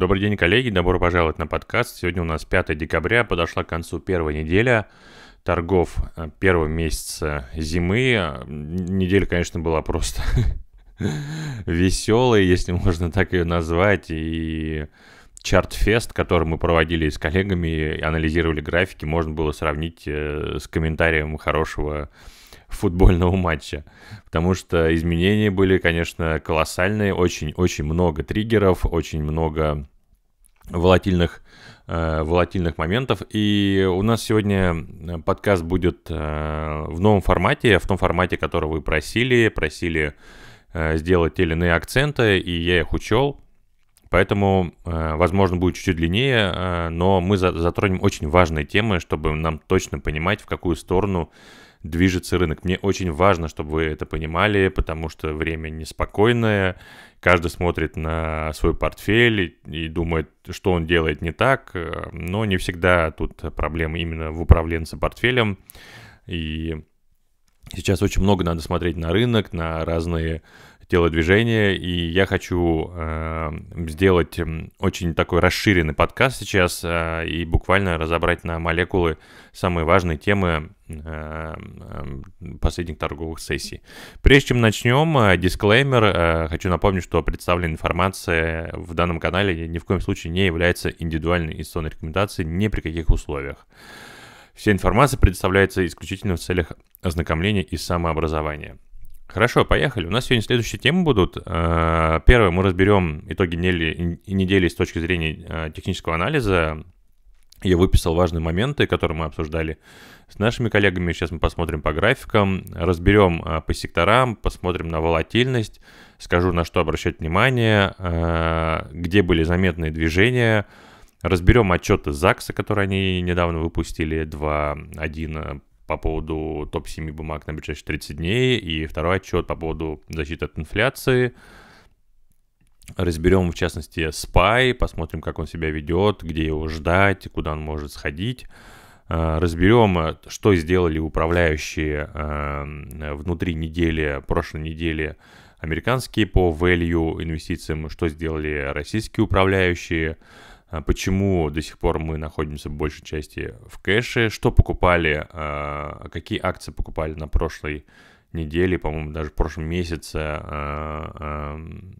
Добрый день, коллеги, добро пожаловать на подкаст. Сегодня у нас 5 декабря, подошла к концу первая неделя торгов э, первого месяца зимы. Неделя, конечно, была просто веселая, если можно так ее назвать, и чартфест, который мы проводили с коллегами, анализировали графики, можно было сравнить э, с комментарием хорошего футбольного матча. Потому что изменения были, конечно, колоссальные. Очень-очень много триггеров, очень много волатильных, э, волатильных моментов. И у нас сегодня э, подкаст будет э, в новом формате, в том формате, который вы просили. Просили э, сделать те или иные акценты, и я их учел. Поэтому, э, возможно, будет чуть-чуть длиннее, э, но мы затронем очень важные темы, чтобы нам точно понимать, в какую сторону движется рынок. Мне очень важно, чтобы вы это понимали, потому что время неспокойное, каждый смотрит на свой портфель и, и думает, что он делает не так, но не всегда тут проблемы именно в управленце портфелем, и сейчас очень много надо смотреть на рынок, на разные телодвижения, и я хочу э, сделать эм, очень такой расширенный подкаст сейчас э, и буквально разобрать на молекулы самые важные темы Эм, эм, последних торговых сессий. Прежде чем начнем, э, дисклеймер, э, хочу напомнить, что представленная информация в данном канале ни в коем случае не является индивидуальной инвестиционной рекомендацией ни при каких условиях. Вся информация предоставляется исключительно в целях ознакомления и самообразования. Хорошо, поехали. У нас сегодня следующие темы будут. Э, первое, мы разберем итоги недели, недели с точки зрения технического анализа я выписал важные моменты, которые мы обсуждали с нашими коллегами. Сейчас мы посмотрим по графикам, разберем а, по секторам, посмотрим на волатильность, скажу, на что обращать внимание, а, где были заметные движения, разберем отчеты ЗАГСа, которые они недавно выпустили, 2.1 а, по поводу топ-7 бумаг на ближайшие 30 дней, и второй отчет по поводу защиты от инфляции – Разберем, в частности, спай, посмотрим, как он себя ведет, где его ждать, куда он может сходить. Э, Разберем, э, что сделали управляющие эм, внутри недели, прошлой недели американские по value инвестициям, что сделали российские управляющие, э, почему до сих пор мы находимся в большей части в кэше, что покупали, какие акции покупали на прошлой неделе, по-моему, даже в прошлом месяце эм,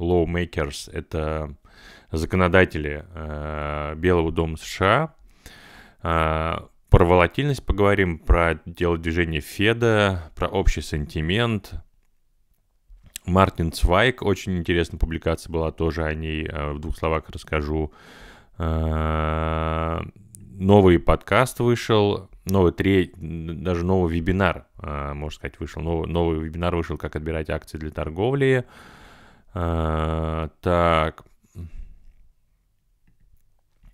lawmakers, это законодатели э, Белого дома США. Э, про волатильность поговорим, про дело движения Феда, про общий сантимент. Мартин Цвайк, очень интересная публикация была тоже о ней, э, в двух словах расскажу. Э, новый подкаст вышел, новый три, даже новый вебинар, э, можно сказать, вышел. Новый, новый вебинар вышел, как отбирать акции для торговли. Э, а, так.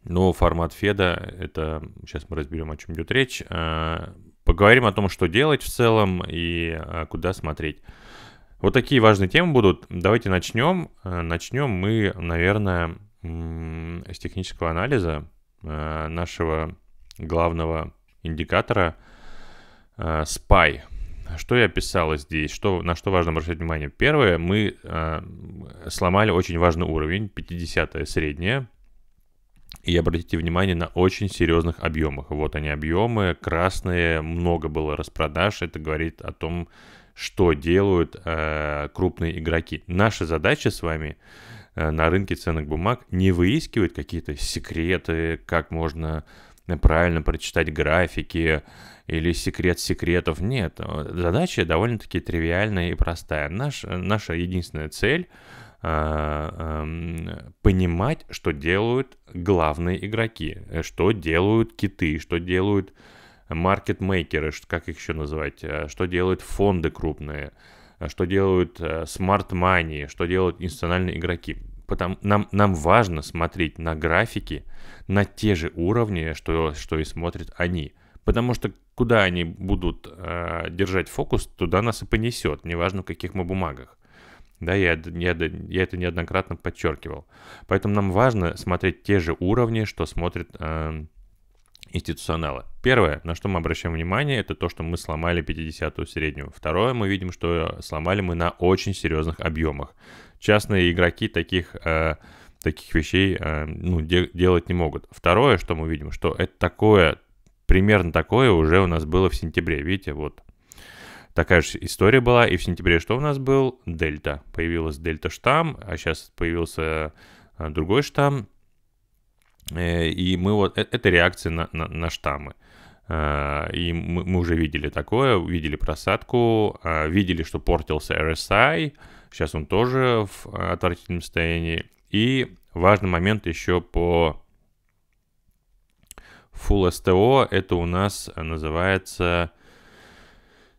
Ну, формат Феда, это... Сейчас мы разберем, о чем идет речь. А, поговорим о том, что делать в целом и а, куда смотреть. Вот такие важные темы будут. Давайте начнем. Начнем мы, наверное, с технического анализа нашего главного индикатора SPY – что я писал здесь, что, на что важно обращать внимание. Первое, мы э, сломали очень важный уровень, 50 средняя. И обратите внимание на очень серьезных объемах. Вот они объемы, красные, много было распродаж. Это говорит о том, что делают э, крупные игроки. Наша задача с вами э, на рынке ценных бумаг не выискивать какие-то секреты, как можно э, правильно прочитать графики, э, или секрет секретов. Нет, э, задача довольно-таки тривиальная и простая. Наш, э, наша единственная цель э, эм, понимать, что делают главные игроки, что делают киты, что делают маркетмейкеры, как их еще называть, что делают фонды крупные, что делают смарт-мани, что делают институциональные игроки. Потому, нам, нам важно смотреть на графики, на те же уровни, что, что и смотрят они – Потому что куда они будут э, держать фокус, туда нас и понесет, неважно в каких мы бумагах. Да, я, я, я это неоднократно подчеркивал. Поэтому нам важно смотреть те же уровни, что смотрят э, институционалы. Первое, на что мы обращаем внимание, это то, что мы сломали 50-ю среднюю. Второе, мы видим, что сломали мы на очень серьезных объемах. Частные игроки таких... Э, таких вещей эм, ну, де- делать не могут. Второе, что мы видим, что это такое примерно такое уже у нас было в сентябре. Видите, вот такая же история была. И в сентябре что у нас был? Дельта. Появилась дельта штамм, а сейчас появился э, другой штамм. Э, и мы вот, э, это реакция на, на, на штаммы. И мы, мы уже видели такое, видели просадку, видели, что портился RSI, сейчас он тоже в отвратительном состоянии. И важный момент еще по Full STO это у нас э, называется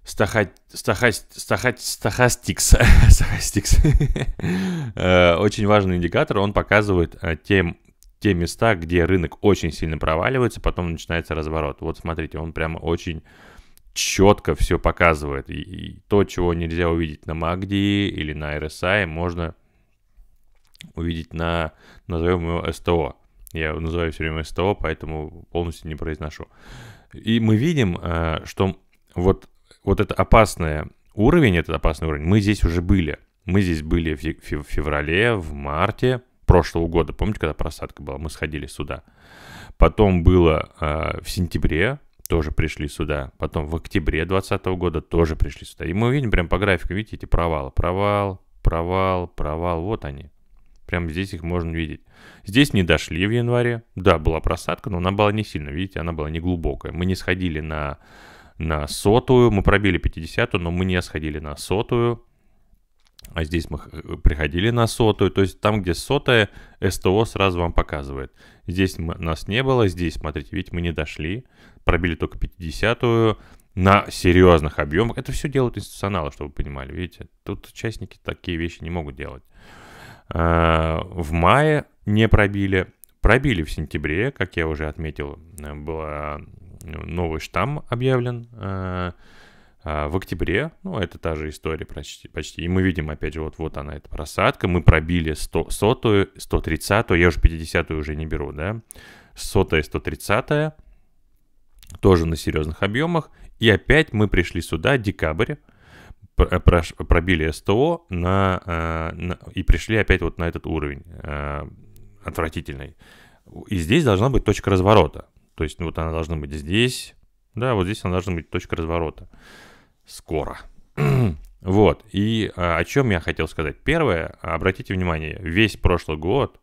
стахать, стахать, стахать, стахастикс. стахастикс. Э, очень важный индикатор, он показывает э, тем, те места, где рынок очень сильно проваливается, потом начинается разворот. Вот смотрите, он прямо очень четко все показывает. И, и то, чего нельзя увидеть на MACD или на RSI, можно увидеть на, назовем его, STO. Я называю все время СТО, поэтому полностью не произношу. И мы видим, э, что вот, вот это опасный уровень, этот опасный уровень, мы здесь уже были. Мы здесь были в феврале, в марте прошлого года. Помните, когда просадка была? Мы сходили сюда. Потом было э, в сентябре, тоже пришли сюда. Потом в октябре 2020 года тоже пришли сюда. И мы видим прям по графику, видите, эти провалы. Провал, провал, провал. Вот они. Прямо здесь их можно видеть. Здесь не дошли в январе. Да, была просадка, но она была не сильно, видите, она была не глубокая. Мы не сходили на, на сотую, мы пробили 50 но мы не сходили на сотую. А здесь мы э, приходили на сотую, то есть там, где сотая, СТО сразу вам показывает. Здесь мы, нас не было, здесь, смотрите, видите, мы не дошли, пробили только 50-ю, на серьезных объемах. Это все делают институционалы, чтобы вы понимали. Видите, тут участники такие вещи не могут делать. Э, в мае не пробили. Пробили в сентябре, как я уже отметил, э, был э, новый штамм объявлен. В октябре, ну, это та же история почти, почти. И мы видим, опять же, вот, вот она, эта просадка. Мы пробили 100, сотую, 130 я уже 50 уже не беру, да. Сотая, 130 тоже на серьезных объемах. И опять мы пришли сюда, декабрь, Э, пробили СТО на, э, на, и пришли опять вот на этот уровень э, отвратительный. И здесь должна быть точка разворота. То есть, ну, вот она должна быть здесь. Да, вот здесь она должна быть точка разворота. Скоро. вот. И о чем я хотел сказать. Первое, обратите внимание, весь прошлый год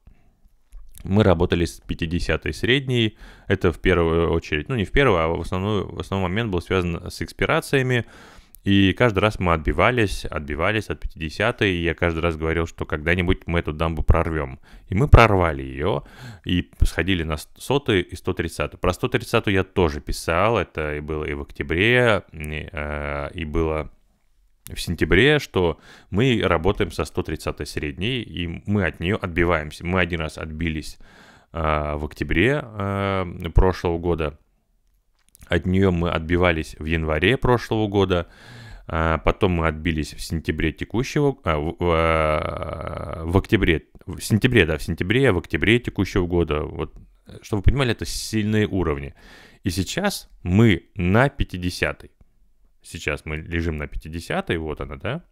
мы работали с 50-й средней. Это в первую очередь, ну не в первую, а в, основную, в основном момент был связан с экспирациями. И каждый раз мы отбивались, отбивались от 50 и я каждый раз говорил, что когда-нибудь мы эту дамбу прорвем. И мы прорвали ее, и сходили на 100 и 130 Про 130 я тоже писал, это и было и в октябре, и, э, и было в сентябре, что мы работаем со 130 средней, и мы от нее отбиваемся. Мы один раз отбились э, в октябре э, прошлого года, от нее мы отбивались в январе прошлого года. А, потом мы отбились в сентябре текущего, а, в, в, а, в октябре, в сентябре, да, в сентябре, в октябре текущего года. Вот, чтобы вы понимали, это сильные уровни. И сейчас мы на 50 -й. Сейчас мы лежим на 50 й вот она, да,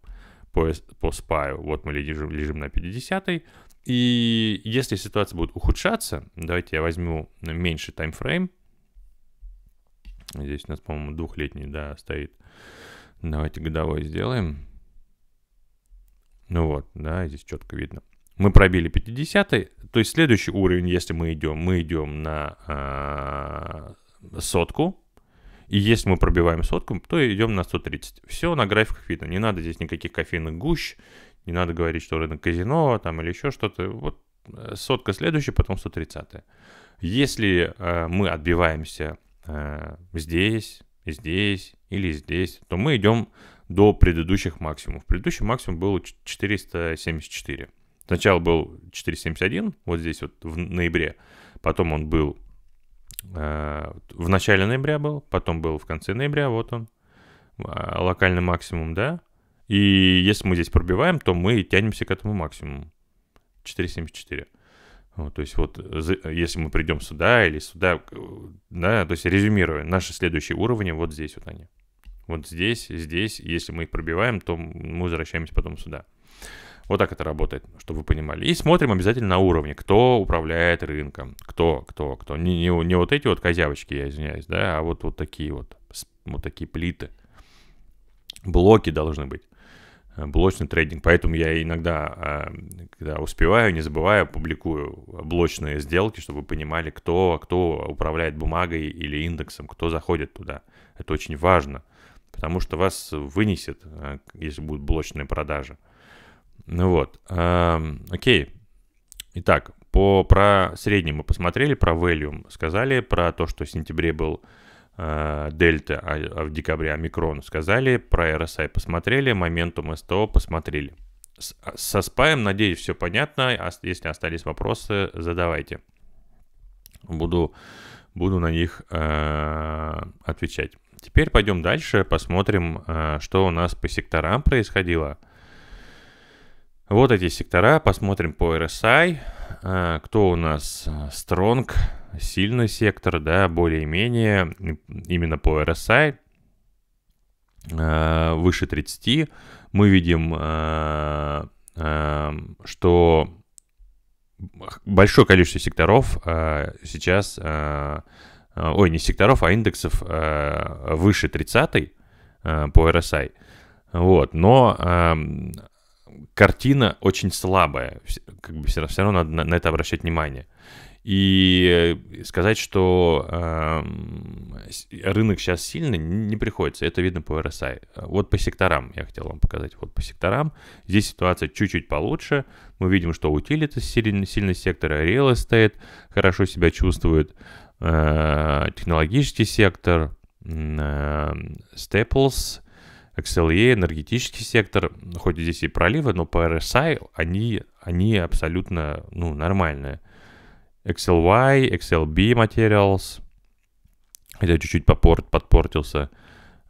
по, по спаю. Вот мы лежим, лежим на 50 -й. И если ситуация будет ухудшаться, давайте я возьму меньший таймфрейм, Здесь у нас, по-моему, двухлетний, да, стоит. Давайте годовой сделаем. Ну вот, да, здесь четко видно. Мы пробили 50 -й. То есть следующий уровень, если мы идем, мы идем на а, сотку. И если мы пробиваем сотку, то идем на 130. Все на графиках видно. Не надо здесь никаких кофейных гущ. Не надо говорить, что рынок казино там или еще что-то. Вот э, сотка следующая, потом 130. -е. Если э, мы отбиваемся э, здесь, здесь или здесь, то мы идем до предыдущих максимумов. Предыдущий максимум был 474. Сначала был 471, вот здесь вот в ноябре, потом он был э, в начале ноября был, потом был в конце ноября, вот он, э, локальный максимум, да. И если мы здесь пробиваем, то мы тянемся к этому максимуму. 474. Ну, то есть вот э, э, если мы придем сюда или сюда, э, да, то есть резюмируя, наши следующие уровни вот здесь вот они. Вот здесь, здесь, если мы их пробиваем, то мы возвращаемся потом сюда. Вот так это работает, чтобы вы понимали. И смотрим обязательно на уровне, кто управляет рынком, кто, кто, кто. Не, не, не вот эти вот козявочки, я извиняюсь, да, а вот, вот такие вот, вот такие плиты. Блоки должны быть. Э, блочный трейдинг. Поэтому я иногда, э, когда успеваю, не забываю, публикую блочные сделки, чтобы вы понимали, кто, кто управляет бумагой или индексом, кто заходит туда. Это очень важно, потому что вас вынесет, э, если будут блочные продажи. Ну вот, эм, окей. Итак, по, про средний мы посмотрели, про value сказали, про то, что в сентябре был Э, дельта, а, а в декабре Омикрон сказали, про RSI посмотрели, Моментум СТО посмотрели. А, со спаем, надеюсь, все понятно. А если остались вопросы, задавайте. Буду, буду на них э, отвечать. Теперь пойдем дальше, посмотрим, э, что у нас по секторам происходило. Вот эти сектора, посмотрим по RSI. А, кто у нас? А, стронг, сильный сектор, да, более-менее, именно по RSI, а, выше 30, мы видим, что большое количество секторов сейчас, ой, не секторов, а индексов выше 30 по RSI. Вот, но картина очень слабая. Как бы все, все равно надо на, на это обращать внимание. И э, сказать, что э, рынок сейчас сильный, не приходится. Это видно по RSI. Вот по секторам я хотел вам показать. Вот по секторам. Здесь ситуация чуть-чуть получше. Мы видим, что утилиты сильный, сильный сектор, real estate хорошо себя чувствует, э, технологический сектор, э, staples – XLE, энергетический сектор, хоть здесь и проливы, но по RSI они, они абсолютно ну, нормальные. XLY, XLB Materials, хотя чуть-чуть попорт, подпортился.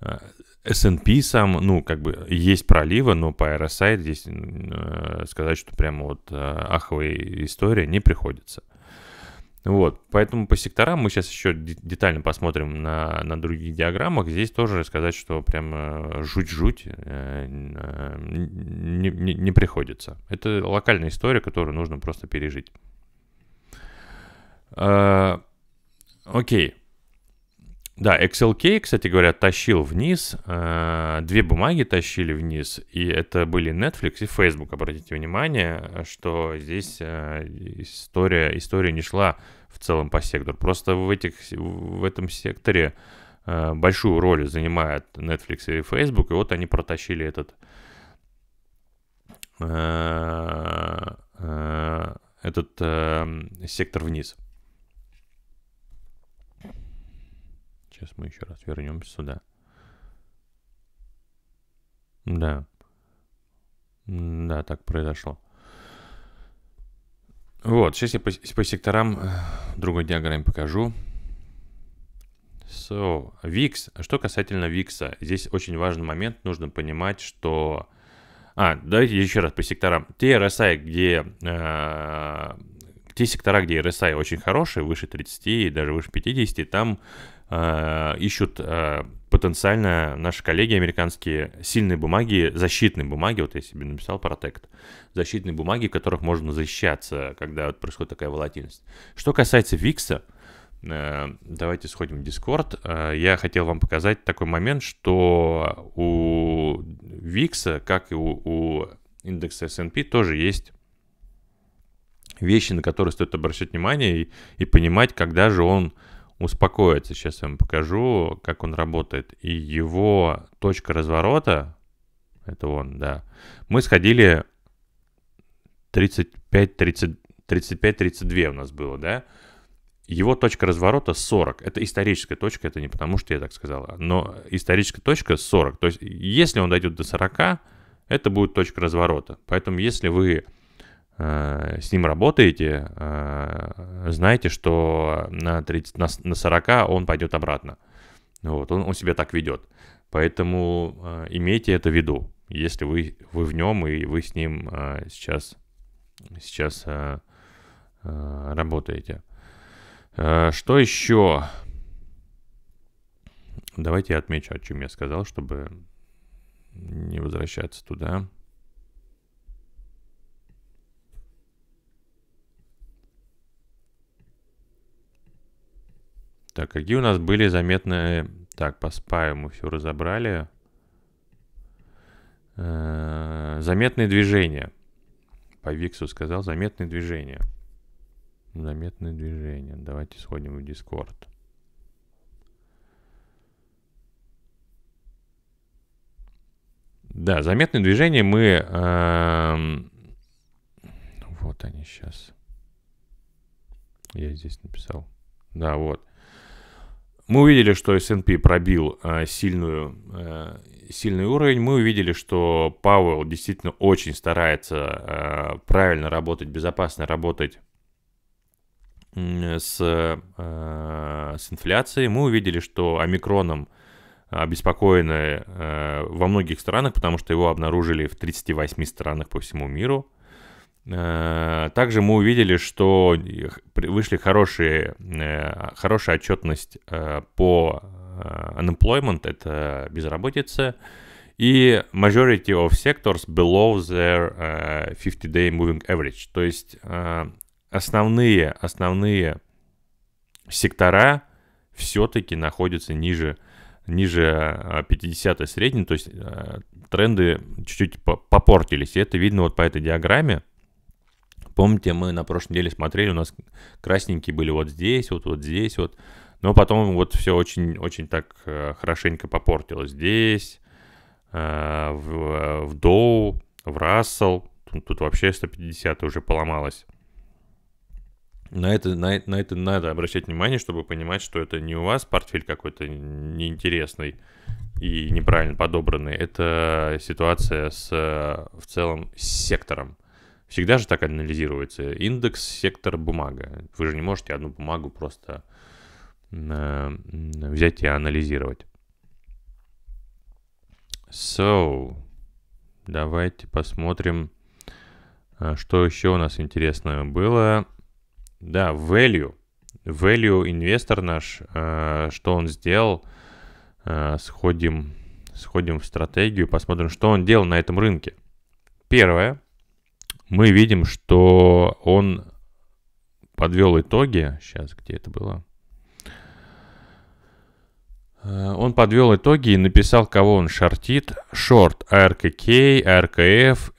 Э, S&P сам, ну, как бы есть проливы, но по RSI здесь э, сказать, что прямо вот э, аховая история не приходится. Вот, поэтому по секторам мы сейчас еще детально посмотрим на, на других диаграммах. Здесь тоже сказать, что прям э, жуть-жуть э, не, э, не, не приходится. Это локальная история, которую нужно просто пережить. Окей. Да, XLK, кстати говоря, тащил вниз, э, две бумаги тащили вниз, и это были Netflix и Facebook, обратите внимание, что здесь э, история, история не шла в целом по сектору, просто в, этих, в этом секторе э, большую роль занимают Netflix и Facebook, и вот они протащили этот, этот сектор вниз. Сейчас мы еще раз вернемся сюда. Да. Да, так произошло. Вот, сейчас я по, по секторам э, другой диаграмме покажу. So, VIX. А что касательно VIX, здесь очень важный момент. Нужно понимать, что... А, давайте еще раз по секторам. Те RSI, где... Э, те сектора, где RSI очень хорошие, выше 30 и даже выше 50, там Э, ищут э, потенциально наши коллеги американские сильные бумаги, защитные бумаги, вот я себе написал протект защитные бумаги, в которых можно защищаться, когда вот происходит такая волатильность. Что касается Викса, э, давайте сходим в дискорд Я хотел вам показать такой момент, что у VIX, как и у, у индекса S&P, тоже есть вещи, на которые стоит обращать внимание и, и понимать, когда же он успокоится. Сейчас я вам покажу, как он работает. И его точка разворота, это он, да, мы сходили 35-32 у нас было, да? Его точка разворота 40. Это историческая точка, это не потому, что я так сказал, но историческая точка 40. То есть, если он дойдет до 40, это будет точка разворота. Поэтому, если вы Э, с ним работаете, э, знаете, что на, 30, на, на 40 он пойдет обратно. Вот, он, он себя так ведет. Поэтому э, имейте это в виду, если вы, вы в нем и вы с ним сейчас, сейчас работаете. Что еще? Давайте я отмечу, о чем я сказал, чтобы не возвращаться туда. Так, какие у нас были заметные... Так, по спаю мы все разобрали. Э, заметные движения. По Виксу сказал заметные движения. Заметные движения. Давайте сходим в Дискорд. Да, заметные движения мы... Эм, вот они сейчас. Я здесь написал. Да, вот. Мы увидели, что S&P пробил э, сильную, э, сильный уровень. Мы увидели, что Пауэлл действительно очень старается э, правильно работать, безопасно работать с, э, с инфляцией. Мы увидели, что омикроном обеспокоены э, во многих странах, потому что его обнаружили в 38 странах по всему миру. Э, также мы увидели, что вышли хорошие, э, хорошая отчетность э, по unemployment, это безработица, и majority of sectors below their 50-day moving average. То есть основные, основные сектора все-таки находятся ниже, ниже 50 средней, то есть тренды чуть-чуть попортились. И это видно вот по этой диаграмме. Помните, мы на прошлой неделе смотрели, у нас красненькие были вот здесь, вот, вот здесь, вот. Но потом вот все очень-очень так э, хорошенько попортилось. Здесь, э, в, э, в Доу, в Рассел. Тут, тут вообще 150 уже поломалось. На это, на, на это надо обращать внимание, чтобы понимать, что это не у вас портфель какой-то неинтересный и неправильно подобранный. Это ситуация с в целом с сектором. Всегда же так анализируется. Индекс, сектор, бумага. Вы же не можете одну бумагу просто э, взять и анализировать. So, давайте посмотрим, э, что еще у нас интересное было. Да, value. Value инвестор наш, э, что он сделал. Сходим, сходим в стратегию, посмотрим, что он делал на этом рынке. Первое, мы видим, что он подвел итоги. Сейчас, где это было? Э, он подвел итоги и написал, кого он шортит. Шорт RKK, RKF,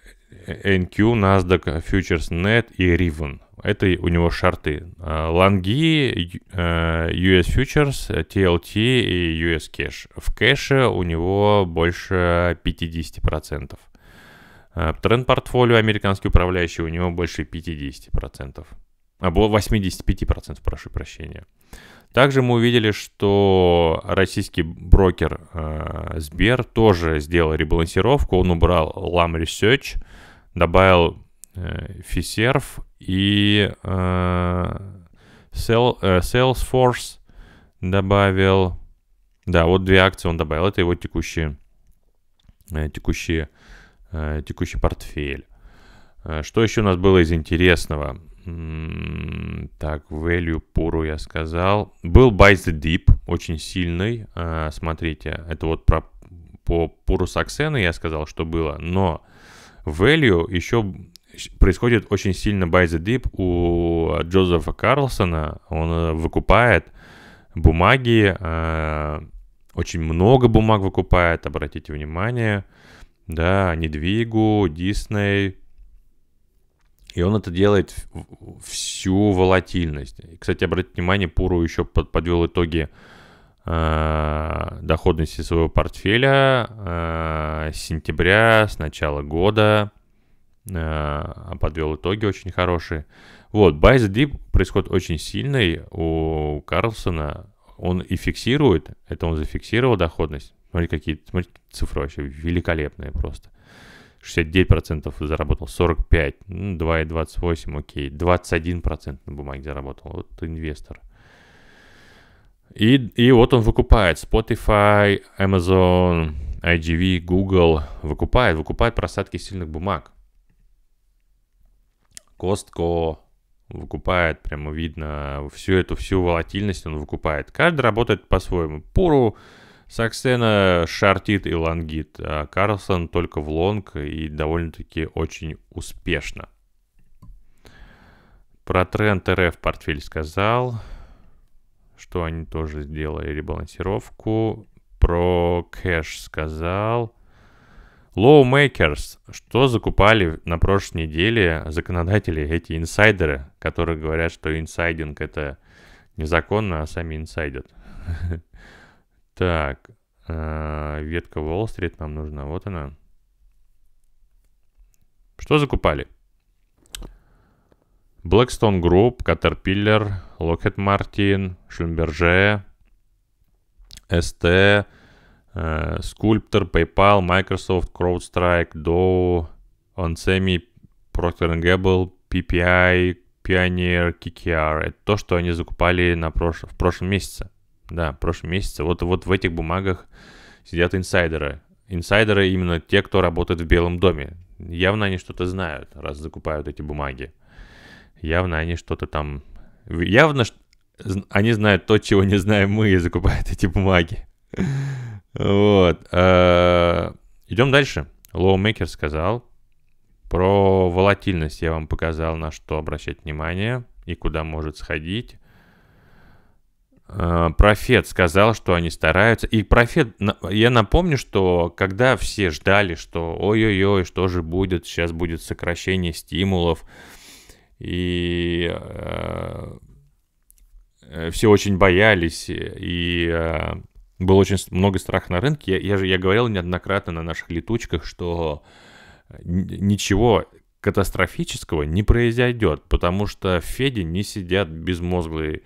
NQ, NASDAQ, Futures Net и Riven. Это у него шорты. Лонги, US Futures, TLT и US Cash. В кэше у него больше 50%. Э, тренд-портфолио американский управляющий у него больше 50%. А было 85%, прошу прощения. Также мы увидели, что российский брокер э, Сбер тоже сделал ребалансировку. Он убрал LAM Research, добавил э, Fiserv и э, э Salesforce добавил. Да, вот две акции он добавил. Это его текущие, э, текущие Э, текущий портфель. Э, что еще у нас было из интересного? Так, value Пуру я сказал. Был Buy the Deep, очень сильный. Э, смотрите, это вот про, по puro саксены я сказал, что было. Но value еще происходит очень сильно Buy the Deep у Джозефа Карлсона. Он выкупает бумаги, очень много бумаг выкупает, обратите внимание да, недвигу, Дисней. И он это делает всю волатильность. И, кстати, обратите внимание, Пуру еще подвел итоги а, доходности своего портфеля а, с сентября, с начала года. Э, подвел итоги очень хорошие. Вот, buy the dip происходит очень сильный у Карлсона. Он и фиксирует, это он зафиксировал доходность Смотри, какие смотри, цифры вообще великолепные просто. 69% заработал, 45, 2,28, ну, окей, 21% на бумаге заработал. Вот инвестор. И, и вот он выкупает Spotify, Amazon, IGV, Google. Выкупает, выкупает просадки сильных бумаг. Костко выкупает, прямо видно, всю эту всю волатильность он выкупает. Каждый работает по-своему. Пуру Саксена шортит и лонгит, а Карлсон только в лонг и довольно-таки очень успешно. Про тренд РФ портфель сказал, что они тоже сделали ребалансировку. Про кэш сказал. Lawmakers, что закупали на прошлой неделе законодатели, эти инсайдеры, которые говорят, что инсайдинг это незаконно, а сами инсайдят. Так, ветка Уолл-стрит нам нужна. Вот она. Что закупали? Blackstone Group, Caterpillar, Lockheed Martin, Schlumberger, ST, Sculptor, PayPal, Microsoft, CrowdStrike, Dow, OnSemi, Procter Gamble, PPI, Pioneer, KKR. Это то, что они закупали на прош... в прошлом месяце. Да, в прошлом месяце. Вот, вот в этих бумагах сидят инсайдеры. Инсайдеры именно те, кто работает в Белом доме. Явно они что-то знают, раз закупают эти бумаги. Явно они что-то там... Явно они знают то, чего не знаем мы, и закупают эти бумаги. Вот. Э, идем дальше. Лоумейкер сказал. Про волатильность я вам показал, на что обращать внимание и куда может сходить. Э, профет сказал, что они стараются. И профет, я напомню, что когда все ждали, что ой-ой-ой, что же будет, сейчас будет сокращение стимулов, и э, э, все очень боялись, и э, было очень много страха на рынке. Я, я же я говорил неоднократно на наших летучках, что ничего катастрофического не произойдет, потому что в Феде не сидят безмозглые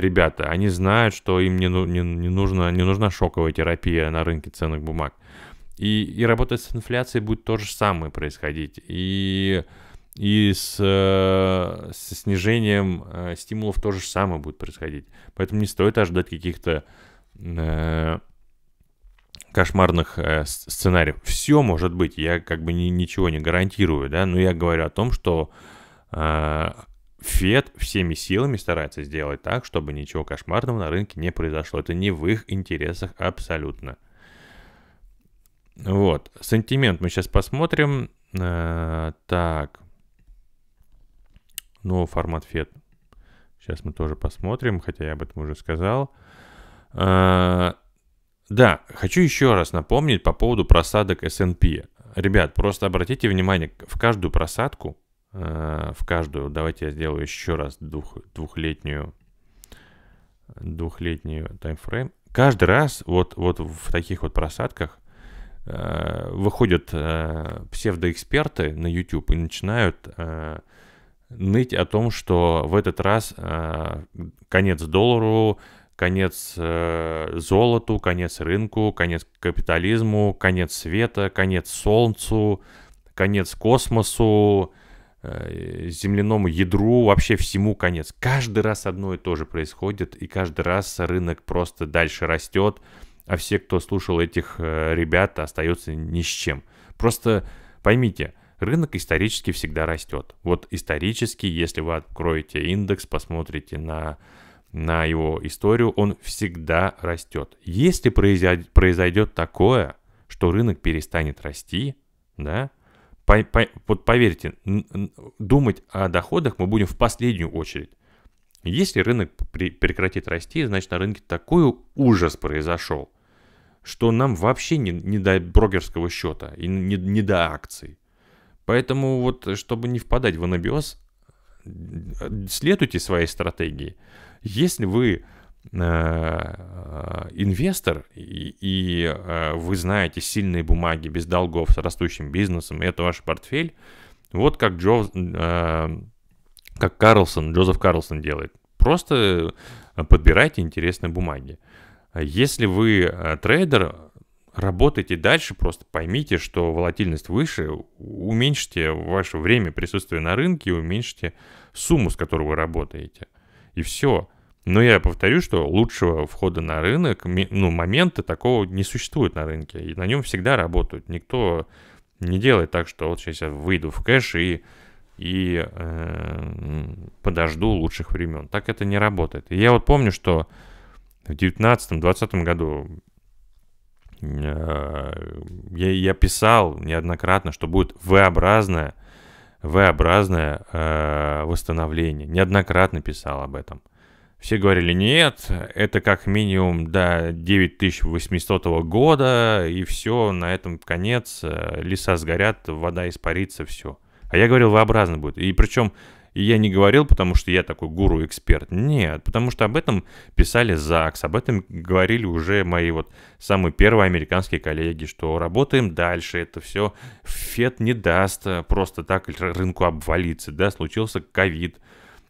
ребята, они знают, что им не, ну, не, не, нужно, не нужна шоковая терапия на рынке ценных бумаг. И, и работать с инфляцией будет то же самое происходить. И, и с, э, с снижением э, стимулов то же самое будет происходить. Поэтому не стоит ожидать каких-то э, кошмарных э, сценариев. Все может быть, я как бы ни, ничего не гарантирую, да, но я говорю о том, что э, Фед всеми силами старается сделать так, чтобы ничего кошмарного на рынке не произошло. Это не в их интересах абсолютно. Вот. Сантимент мы сейчас посмотрим. Э так. Ну, формат Фед. Сейчас мы тоже посмотрим, хотя я об этом уже сказал. Э да, хочу еще раз напомнить по поводу просадок S&P. Ребят, просто обратите внимание, в каждую просадку Э, в каждую. Давайте я сделаю еще раз двух, двухлетнюю, двухлетнюю таймфрейм. Каждый раз вот, вот в таких вот просадках э, выходят э, псевдоэксперты на YouTube и начинают э, ныть о том, что в этот раз э, конец доллару, конец э, золоту, конец рынку, конец капитализму, конец света, конец солнцу, конец космосу, Э, земляному ядру, вообще всему конец. Каждый раз одно и то же происходит, и каждый раз рынок просто дальше растет, а все, кто слушал этих э, ребят, остаются ни с чем. Просто поймите, рынок исторически всегда растет. Вот исторически, если вы откроете индекс, посмотрите на, на его историю, он всегда растет. Если произойдет такое, что рынок перестанет расти, да, по, по, вот поверьте, думать о доходах мы будем в последнюю очередь. Если рынок при, прекратит расти, значит на рынке такой ужас произошел, что нам вообще не, не до брокерского счета и не, не до акций. Поэтому вот, чтобы не впадать в анабиоз, следуйте своей стратегии. Если вы Э, инвестор, и, и э, вы знаете сильные бумаги без долгов с растущим бизнесом, это ваш портфель, вот как, Джо, э, как Карлсон, Джозеф Карлсон делает. Просто подбирайте интересные бумаги. Если вы трейдер, работайте дальше, просто поймите, что волатильность выше, уменьшите ваше время присутствия на рынке, уменьшите сумму, с которой вы работаете. И все. Но я повторю, что лучшего входа на рынок, ну, момента такого не существует на рынке. И на нем всегда работают. Никто не делает так, что вот сейчас я выйду в кэш и, и э, подожду лучших времен. Так это не работает. И я вот помню, что в 19-20 году э, я, я писал неоднократно, что будет V-образное, V-образное э, восстановление. Неоднократно писал об этом – все говорили, нет, это как минимум до 9800 года, и все, на этом конец, э, леса сгорят, вода испарится, все. А я говорил, V-образно будет. И причем я не говорил, потому что я такой гуру-эксперт. Нет, потому что об этом писали ЗАГС, об этом говорили уже мои вот самые первые американские коллеги, что работаем дальше, это все ФЕД не даст э, просто так рынку обвалиться, да, случился ковид,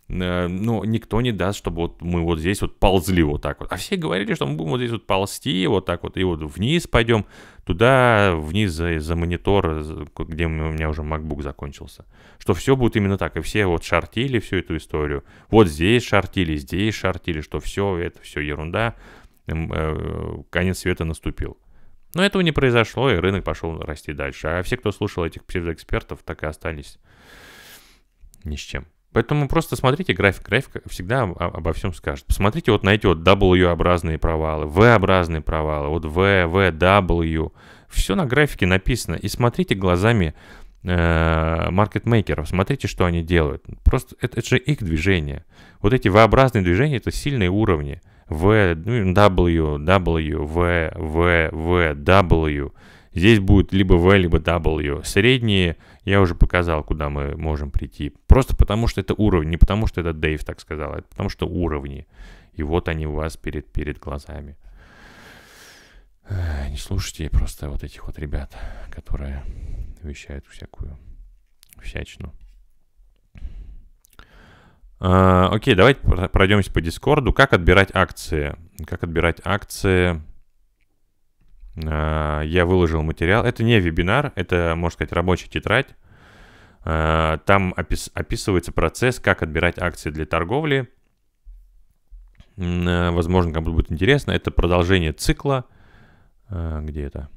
ну, никто не даст, чтобы вот мы вот здесь вот ползли вот так вот. А все говорили, что мы будем вот здесь вот ползти вот так вот, и вот вниз пойдем, туда, вниз за, за монитор, э, где у меня уже MacBook закончился. Что все будет именно так, и все вот шартили всю эту историю. Вот здесь шартили, здесь шартили, что все, это все ерунда, э, конец света наступил. Но этого не произошло, и рынок пошел расти дальше. А все, кто слушал этих псевдоэкспертов, так и остались ни с чем. Поэтому просто смотрите график. График всегда обо всем скажет. Посмотрите вот на эти вот W-образные провалы, V-образные провалы, вот V, V, W. Все на графике написано. И смотрите глазами э, маркетмейкеров, смотрите, что они делают. Просто это, это же их движение. Вот эти V-образные движения — это сильные уровни. V, ну, W, W, V, V, V, W. Здесь будет либо V, либо W. Средние я уже показал, куда мы можем прийти. Просто потому, что это уровень. Не потому, что это Дэйв так сказал, а это потому, что уровни. И вот они у вас перед, перед глазами. Не слушайте просто вот этих вот ребят, которые вещают всякую всячину. А, окей, давайте пройдемся по Дискорду. Как отбирать акции? Как отбирать акции? Э, я выложил материал. Это не вебинар, это, можно сказать, рабочая тетрадь. Э, там опис описывается процесс, как отбирать акции для торговли. Э, возможно, кому будет интересно. Это продолжение цикла. Где это?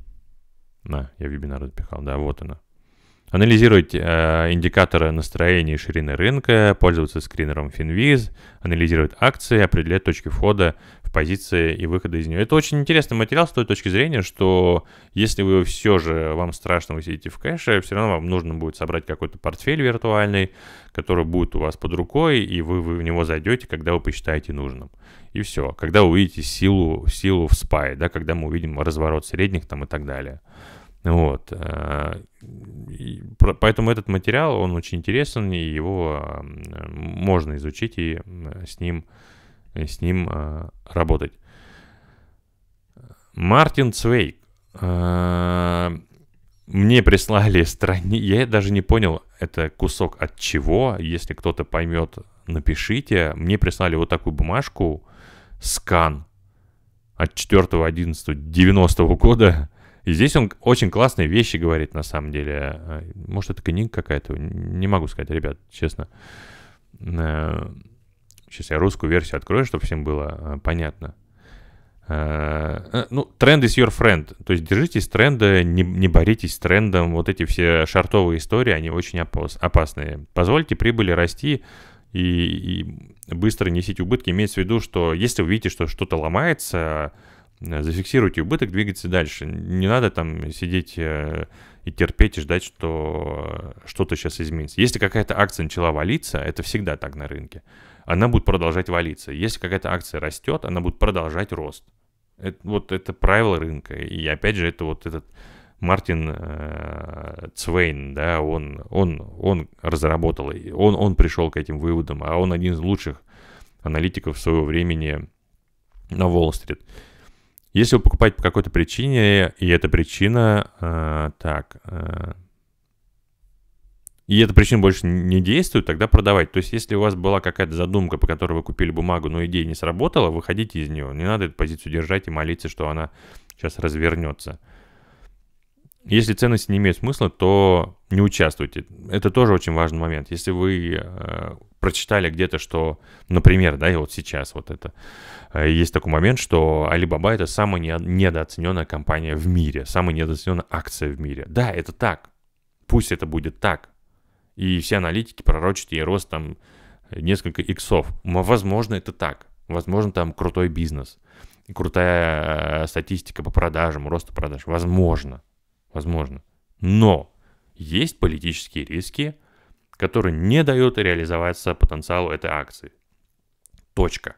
На, я вебинар отпихал. Да, вот она. Анализировать э, индикаторы настроения и ширины рынка, пользоваться скринером FinViz, анализировать акции, определять точки входа позиции и выхода из нее. Это очень интересный материал с той точки зрения, что если вы все же, вам страшно, вы сидите в кэше, все равно вам нужно будет собрать какой-то портфель виртуальный, который будет у вас под рукой, и вы, вы в него зайдете, когда вы посчитаете нужным. И все. Когда вы увидите силу, силу в спай, да, когда мы увидим разворот средних там и так далее. Вот. Э, поэтому этот материал, он очень интересен, и его можно изучить и с ним Э, с ним э, работать. Мартин Цвейк. Э, мне прислали страни... Я даже не понял, это кусок от чего. Если кто-то поймет, напишите. Мне прислали вот такую бумажку. Скан от 4.11.90 года. И здесь он очень классные вещи говорит, на самом деле. Э, может, это книга какая-то? Не могу сказать, ребят, честно. Э, Сейчас я русскую версию открою, чтобы всем было э, понятно. Э, э, ну, тренд is your friend. То есть держитесь тренда, не, не боритесь с трендом. Вот эти все шартовые истории, они очень опас, опасные. Позвольте прибыли расти и, и быстро несите убытки. Имеется в виду, что если вы видите, что что-то ломается, зафиксируйте убыток, двигайтесь дальше. Не надо там сидеть и терпеть и ждать, что что-то сейчас изменится. Если какая-то акция начала валиться, это всегда так на рынке она будет продолжать валиться. Если какая-то акция растет, она будет продолжать рост. Это, вот это правило рынка. И опять же, это вот этот Мартин э, Цвейн, да, он, он, он разработал, он, он пришел к этим выводам, а он один из лучших аналитиков своего времени на Уолл-стрит. Если вы покупаете по какой-то причине, и эта причина, э, так, э, и эта причина больше не действует, тогда продавать. То есть, если у вас была какая-то задумка, по которой вы купили бумагу, но идея не сработала, выходите из нее. Не надо эту позицию держать и молиться, что она сейчас развернется. Если ценности не имеет смысла, то не участвуйте. Это тоже очень важный момент. Если вы э, прочитали где-то, что, например, да, и вот сейчас вот это, э, есть такой момент, что Alibaba это самая недооцененная компания в мире, самая недооцененная акция в мире. Да, это так. Пусть это будет так. И все аналитики пророчат ей рост там несколько иксов. Возможно, это так. Возможно, там крутой бизнес, крутая э, статистика по продажам, росту продаж. Возможно. Возможно. Но есть политические риски, которые не дают реализоваться потенциалу этой акции. Точка.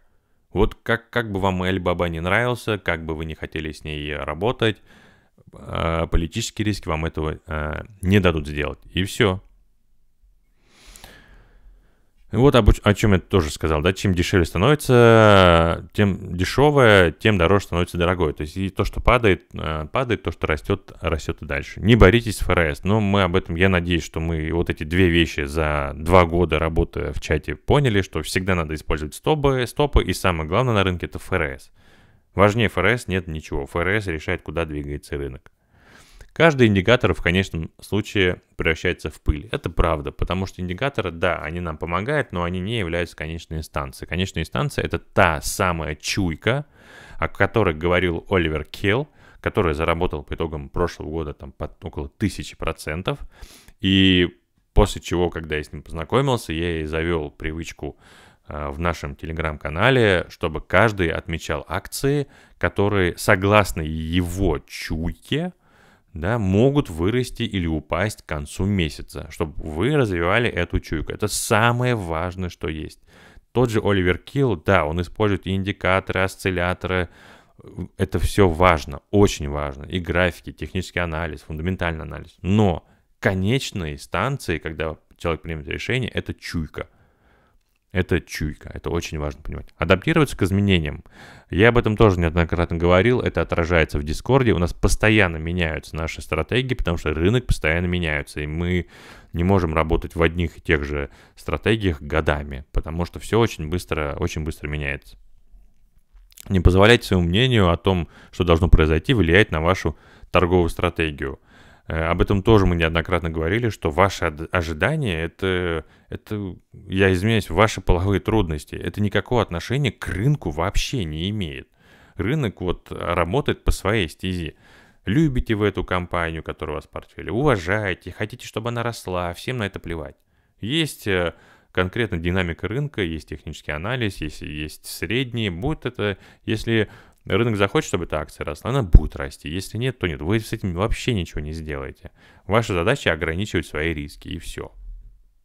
Вот как, как бы вам Эль не нравился, как бы вы не хотели с ней работать, э, политические риски вам этого э, не дадут сделать. И все. Вот об, о чем я тоже сказал, да, чем дешевле становится, тем дешевое, тем дороже становится дорогое. То есть и то, что падает, э, падает, то, что растет, растет и дальше. Не боритесь с ФРС, но ну, мы об этом, я надеюсь, что мы вот эти две вещи за два года работы в чате поняли, что всегда надо использовать стопы, стопы и самое главное на рынке это ФРС. Важнее ФРС нет ничего. ФРС решает, куда двигается рынок. Каждый индикатор в конечном случае превращается в пыль. Это правда, потому что индикаторы, да, они нам помогают, но они не являются конечной инстанцией. Конечная инстанция — это та самая чуйка, о которой говорил Оливер Келл, который заработал по итогам прошлого года там под около тысячи процентов. И после чего, когда я с ним познакомился, я и завел привычку э, в нашем телеграм-канале, чтобы каждый отмечал акции, которые согласно его чуйке – да, могут вырасти или упасть к концу месяца, чтобы вы развивали эту чуйку. Это самое важное, что есть. Тот же Оливер Килл, да, он использует индикаторы, осцилляторы, это все важно, очень важно. И графики, технический анализ, фундаментальный анализ. Но конечные станции, когда человек примет решение, это чуйка – это чуйка, это очень важно понимать. Адаптироваться к изменениям. Я об этом тоже неоднократно говорил, это отражается в Дискорде. У нас постоянно меняются наши стратегии, потому что рынок постоянно меняется, и мы не можем работать в одних и тех же стратегиях годами, потому что все очень быстро, очень быстро меняется. Не позволяйте своему мнению о том, что должно произойти, влиять на вашу торговую стратегию – Э, об этом тоже мы неоднократно говорили, что ваши ожидания это, это, я изменяюсь, ваши половые трудности. Это никакого отношения к рынку вообще не имеет. Рынок вот работает по своей стезе. Любите вы эту компанию, которая у вас в портфеле, уважаете, хотите, чтобы она росла, всем на это плевать. Есть э, конкретно динамика рынка, есть технический анализ, есть, есть средние. Будет это, если Рынок захочет, чтобы эта акция росла, она будет расти. Если нет, то нет. Вы с этим вообще ничего не сделаете. Ваша задача ограничивать свои риски, и все.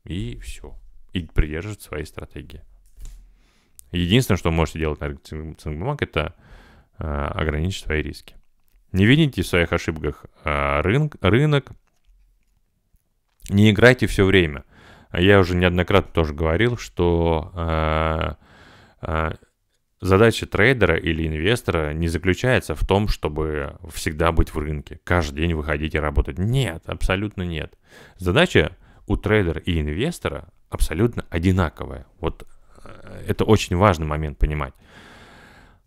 И все. И придерживаться своей стратегии. Единственное, что вы можете делать на рынке ценных это э, ограничить свои риски. Не видите в своих ошибках э, рынок, рынок. Не играйте все время. Я уже неоднократно тоже говорил, что э, э Задача трейдера или инвестора не заключается в том, чтобы всегда быть в рынке, каждый день выходить и работать. Нет, абсолютно нет. Задача у трейдера и инвестора абсолютно одинаковая. Вот э, это очень важный момент понимать.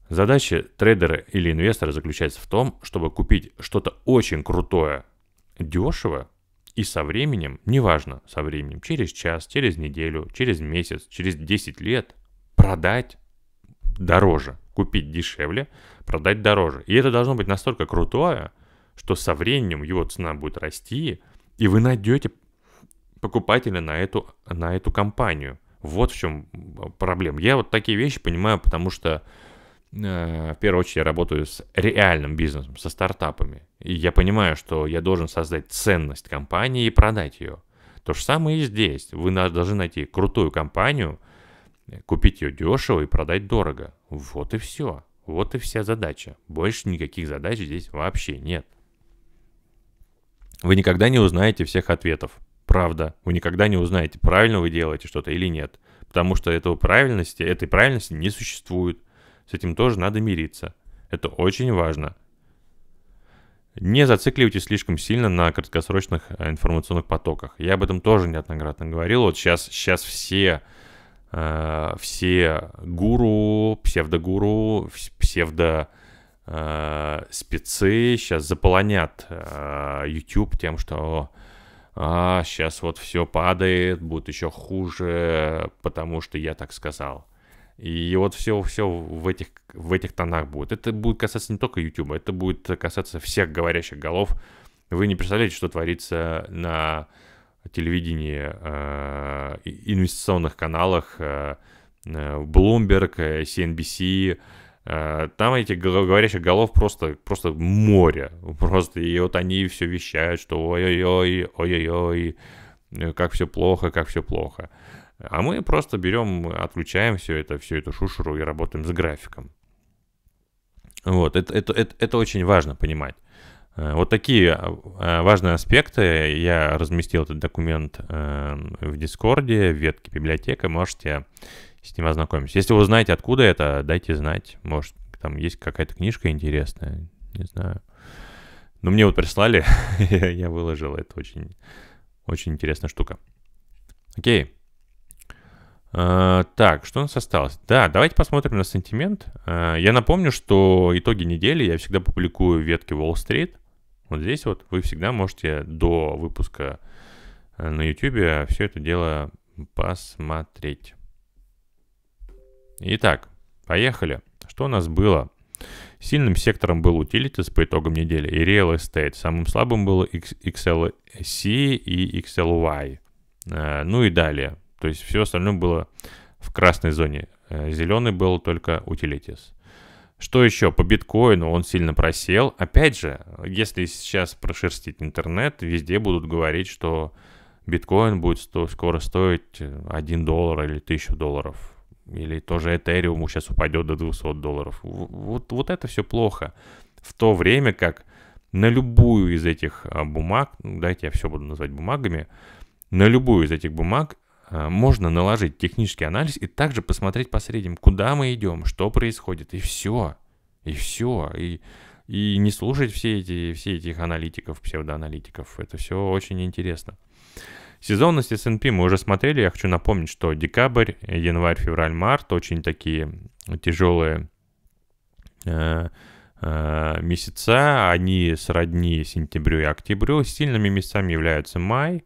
Задача трейдера или инвестора заключается в том, чтобы купить что-то очень крутое дешево и со временем, неважно со временем, через час, через неделю, через месяц, через 10 лет продать дороже, купить дешевле, продать дороже. И это должно быть настолько крутое, что со временем его цена будет расти, и вы найдете покупателя на эту, на эту компанию. Вот в чем э, проблема. Я вот такие вещи понимаю, потому что э, в первую очередь я работаю с реальным бизнесом, со стартапами. И я понимаю, что я должен создать ценность компании и продать ее. То же самое и здесь. Вы должны найти крутую компанию, Купить ее дешево и продать дорого. Вот и все. Вот и вся задача. Больше никаких задач здесь вообще нет. Вы никогда не узнаете всех ответов. Правда. Вы никогда не узнаете, правильно вы делаете что-то или нет. Потому что этого правильности, этой правильности не существует. С этим тоже надо мириться. Это очень важно. Не зацикливайтесь слишком сильно на краткосрочных э, информационных потоках. Я об этом тоже неоднократно говорил. Вот сейчас, сейчас все Э, все гуру, псевдогуру, псевдо э, спецы сейчас заполонят э, YouTube тем, что а, сейчас вот все падает, будет еще хуже, потому что я так сказал. И вот все, все в этих, в этих тонах будет. Это будет касаться не только YouTube, это будет касаться всех говорящих голов. Вы не представляете, что творится на телевидении, э, инвестиционных каналах, э, э, Bloomberg, CNBC, там этих говорящих голов просто, просто море. Просто, и вот они все вещают, что ой-ой-ой, ой-ой-ой, как все плохо, как все плохо. А мы просто берем, отключаем все это, всю эту шушеру и работаем с графиком. Вот, это, это, это, это очень важно понимать. Э, вот такие э, важные аспекты. Я разместил этот документ эм, в Дискорде, в ветке библиотека. Можете с ним ознакомиться. Если вы знаете, откуда это, дайте знать. Может, там есть какая-то книжка интересная. Не знаю. Но мне вот прислали, я выложил. Это очень, очень интересная штука. Окей. Э, так, что у нас осталось? Да, давайте посмотрим на сентимент. я напомню, что итоги недели я всегда публикую ветки Wall Street. Вот здесь вот вы всегда можете до выпуска э, на YouTube все это дело посмотреть. Итак, поехали. Что у нас было? Сильным сектором был Utilities по итогам недели и Real Estate. Самым слабым было XLC и XLY. Э, ну и далее. То есть все остальное было в красной зоне. Э, Зеленый был только Utilities. Что еще? По биткоину он сильно просел. Опять же, если сейчас прошерстить интернет, везде будут говорить, что биткоин будет сто, скоро стоить 1 э, доллар или 1000 долларов. Или тоже Этериум сейчас упадет до 200 долларов. Вот, вот это все плохо. В то время как на любую из этих а, бумаг, ну, дайте я все буду называть бумагами, на любую из этих бумаг Э, можно наложить технический анализ и также посмотреть по средним, куда мы идем, что происходит, и все. И все. И, и не слушать все эти, все этих аналитиков, псевдоаналитиков. Это все очень интересно. Сезонность S&P мы уже смотрели. Я хочу напомнить, что декабрь, январь, февраль, март очень такие тяжелые э, э, месяца. Они сродни сентябрю и октябрю. Сильными месяцами являются май,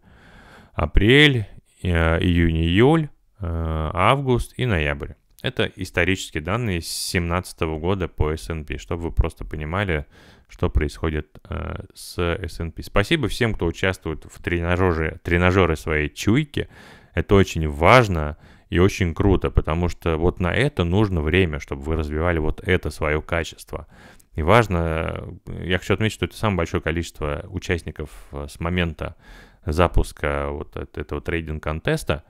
апрель, Э, июнь-июль, э, август и ноябрь. Это исторические данные с 2017 года по S&P, чтобы вы просто понимали, что происходит э, с S&P. Спасибо всем, кто участвует в тренажере, тренажеры своей чуйки. Это очень важно и очень круто, потому что вот на это нужно время, чтобы вы развивали вот это свое качество. И важно, э, я хочу отметить, что это самое большое количество участников э, с момента запуска вот этого трейдинг-контеста.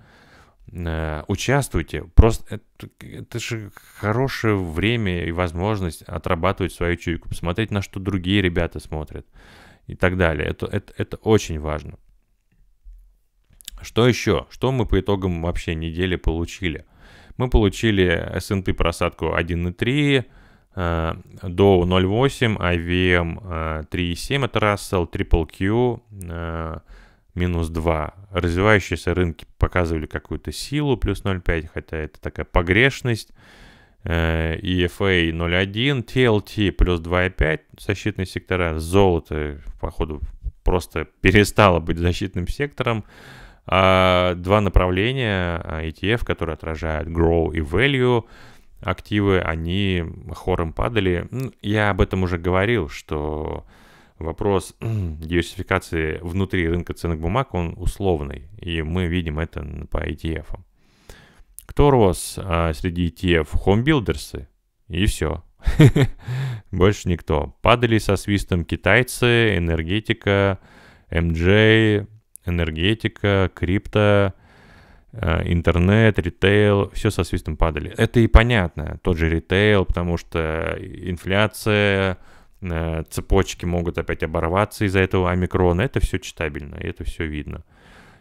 Э, участвуйте. Просто это, это же хорошее время и возможность отрабатывать свою чуйку, посмотреть, на что другие ребята смотрят и так далее. Это, это, это очень важно. Что еще? Что мы по итогам вообще недели получили? Мы получили S&P просадку 1,3, Dow 0.8, IVM 3.7 это Russell, Triple Q э, минус 2. Развивающиеся рынки показывали какую-то силу, плюс 0.5, хотя это такая погрешность. Э, EFA 0.1, TLT плюс 2.5, защитные сектора. Золото, походу, просто перестало быть защитным сектором. А два направления э, ETF, которые отражают Grow и Value – активы, они хором падали. Я об этом уже говорил, что вопрос диверсификации внутри рынка ценных бумаг, он условный, и мы видим это по ETF. Кто рос а, среди ETF? Хомбилдерсы, и все. Больше никто. Падали со свистом китайцы, энергетика, mj эм энергетика, крипто, Э, интернет, ритейл, все со свистом падали. Это и понятно, тот же ритейл, потому что инфляция, э, цепочки могут опять оборваться из-за этого омикрона, это все читабельно, это все видно.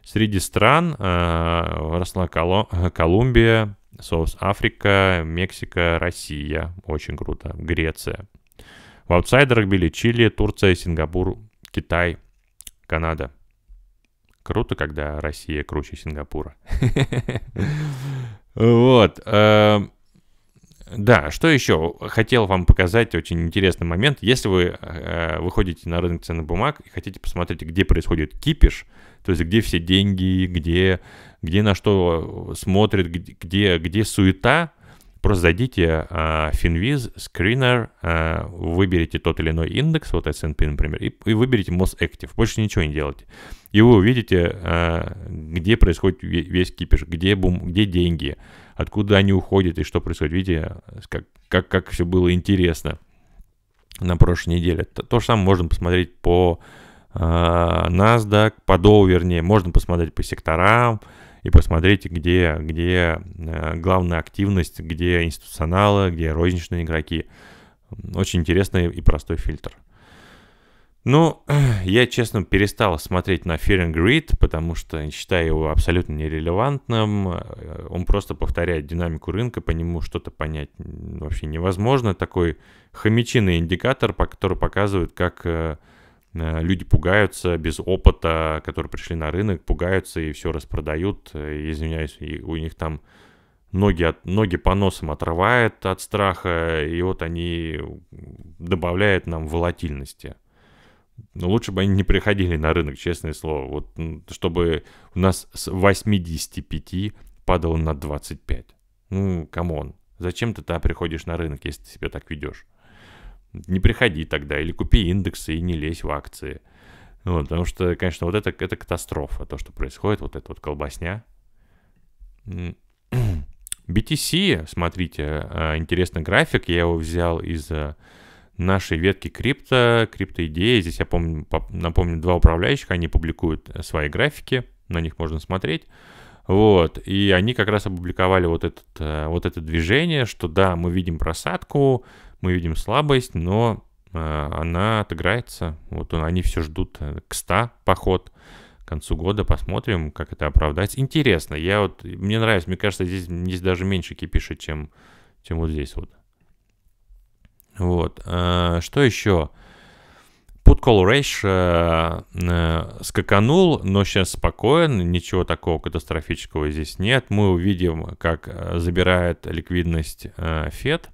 Среди стран э, росла Колумбия, Соус Африка, Мексика, Россия, очень круто, Греция. В аутсайдерах были Чили, Турция, Сингапур, Китай, Канада – Круто, когда Россия круче Сингапура. Вот. Эм, да, что еще? Хотел вам показать очень интересный момент. Если вы э, выходите на рынок ценных бумаг и хотите посмотреть, где происходит кипиш, то есть где все деньги, где, где на что э, смотрят, где, где суета, Просто зайдите э, Finviz Screener, э, выберите тот или иной индекс, вот S&P, например, и, и выберите Most Active. Больше ничего не делайте. И вы увидите, э, где происходит весь кипиш, где бум, где деньги, откуда они уходят и что происходит. Видите, как, как, как все было интересно на прошлой неделе. То, то же самое можно посмотреть по э, NASDAQ, по Dow, вернее, можно посмотреть по секторам, и посмотреть, где, где э, главная активность, где институционалы, где розничные игроки. Очень интересный и простой фильтр. Ну, я, честно, перестал смотреть на Fear and Greed, потому что считаю его абсолютно нерелевантным. Э, он просто повторяет динамику рынка, по нему что-то понять вообще невозможно. Такой хомячиный индикатор, который показывает, как э, Э, люди пугаются без опыта, которые пришли на рынок, пугаются и все распродают, э, извиняюсь, и у них там ноги, от, ноги по носам отрывает от страха, и вот они добавляют нам волатильности. Но ну, лучше бы они не приходили на рынок, честное слово. Вот чтобы у нас с 85 падало на 25. Ну, камон, зачем ты тогда приходишь на рынок, если ты себя так ведешь? не приходи тогда, или купи индексы и не лезь в акции. Вот, потому что, конечно, вот это, это катастрофа, то, что происходит, вот эта вот колбасня. BTC, смотрите, а, интересный график, я его взял из а, нашей ветки крипто, криптоидеи. Здесь я помню, напомню, два управляющих, они публикуют э, свои графики, на них можно смотреть. Вот, и они как раз опубликовали вот, этот, э, вот это движение, что да, мы видим просадку, мы видим слабость, но э, она отыграется. Вот он, они все ждут э, к 100 поход. К концу года посмотрим, как это оправдать. Интересно, я вот, мне нравится, мне кажется, здесь, здесь даже меньше кипиша, чем, чем вот здесь вот. Вот. Э, что еще? Put Call Rash скаканул, но сейчас спокоен, ничего такого катастрофического здесь нет. Мы увидим, как забирает ликвидность Фед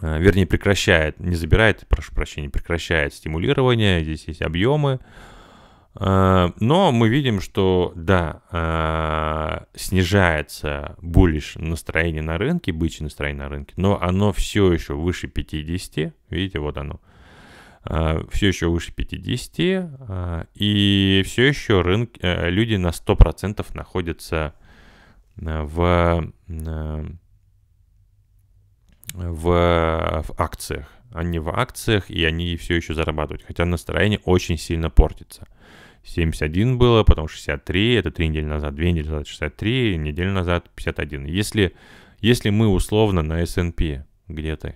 Э, вернее, прекращает, не забирает, прошу прощения, прекращает стимулирование, здесь есть объемы. Э, но мы видим, что, да, э, снижается буллиш настроение на рынке, бычье настроение на рынке, но оно все еще выше 50, видите, вот оно, все еще выше 50, и все еще рынок, люди на 100% находятся в в, в акциях. Они а в акциях, и они все еще зарабатывают. Хотя настроение очень сильно портится. 71 было, потом 63, это 3 недели назад, 2 недели назад 63, неделю назад 51. Если, если мы условно на S&P где-то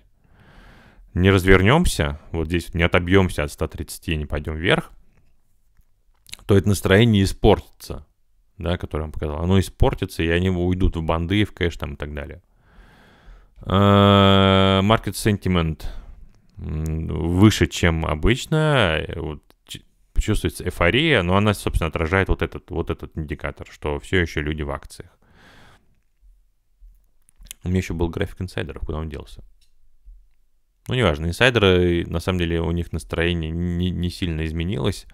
не развернемся, вот здесь не отобьемся от 130, не пойдем вверх, то это настроение испортится, да, которое я вам показал. Оно испортится, и они уйдут в банды, в кэш там и так далее. Э, market sentiment выше, чем обычно. Вот чувствуется эйфория, но она, собственно, отражает вот этот, вот этот индикатор, что все еще люди в акциях. У меня еще был график инсайдеров, куда он делся. Ну, неважно, инсайдеры, на самом деле, у них настроение не, не сильно изменилось,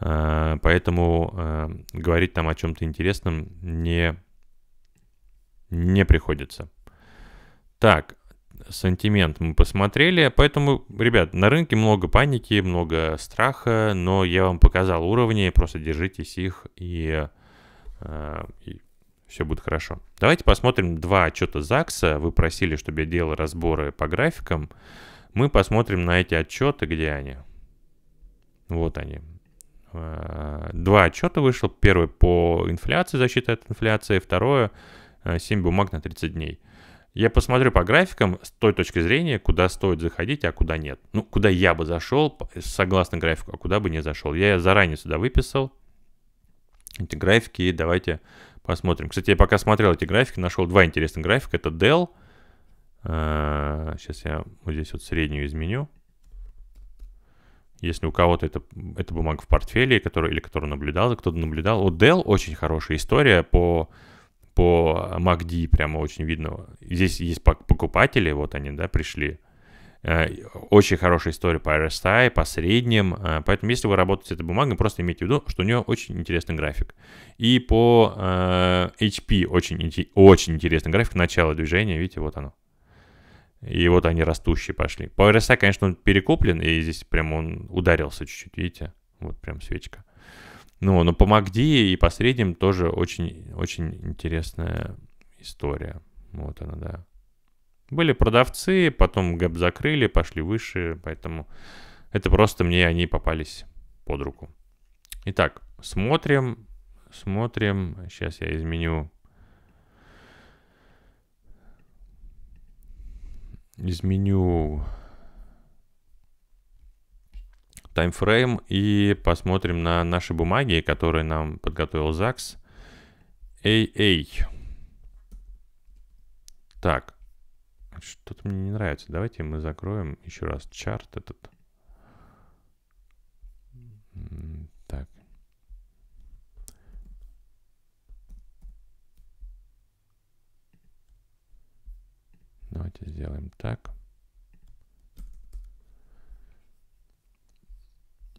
э, поэтому э, говорить там о чем-то интересном не, не приходится. Так, сантимент мы посмотрели. Поэтому, ребят, на рынке много паники, много страха, но я вам показал уровни, просто держитесь их и, э, и все будет хорошо. Давайте посмотрим два отчета ЗАГСа. Вы просили, чтобы я делал разборы по графикам. Мы посмотрим на эти отчеты, где они. Вот они. Э, два отчета вышло. Первый по инфляции, защита от инфляции. Второе, 7 э, бумаг на 30 дней. Я посмотрю по графикам с той точки зрения, куда стоит заходить, а куда нет. Ну, куда я бы зашел, согласно графику, а куда бы не зашел. Я заранее сюда выписал эти графики, и давайте посмотрим. Кстати, я пока смотрел эти графики, нашел два интересных графика. Это Dell. Сейчас а, я вот здесь вот среднюю изменю. Если у кого-то это, это бумага в портфеле, который, или который наблюдал, и кто-то наблюдал. У Dell очень хорошая история по по MACD а прямо очень видно. Здесь есть покупатели, вот они, да, пришли. Э, очень хорошая история по RSI, по средним. Э, поэтому, если вы работаете с этой бумагой, просто имейте в виду, что у нее очень интересный график. И по э, HP очень, очень интересный график. Начало движения, видите, вот оно. И вот они растущие пошли. По RSI, конечно, он перекуплен, и здесь прям он ударился чуть-чуть, видите? Вот прям свечка. Ну, но ну, по МАКДИ и по средним тоже очень, очень интересная история. Вот она, да. Были продавцы, потом гэп закрыли, пошли выше, поэтому это просто мне они попались под руку. Итак, смотрим, смотрим. Сейчас я изменю. Изменю таймфрейм и посмотрим на наши бумаги, которые нам подготовил ЗАГС. AA. Так, что-то мне не нравится. Давайте мы закроем еще раз чарт этот. Так. Давайте сделаем так.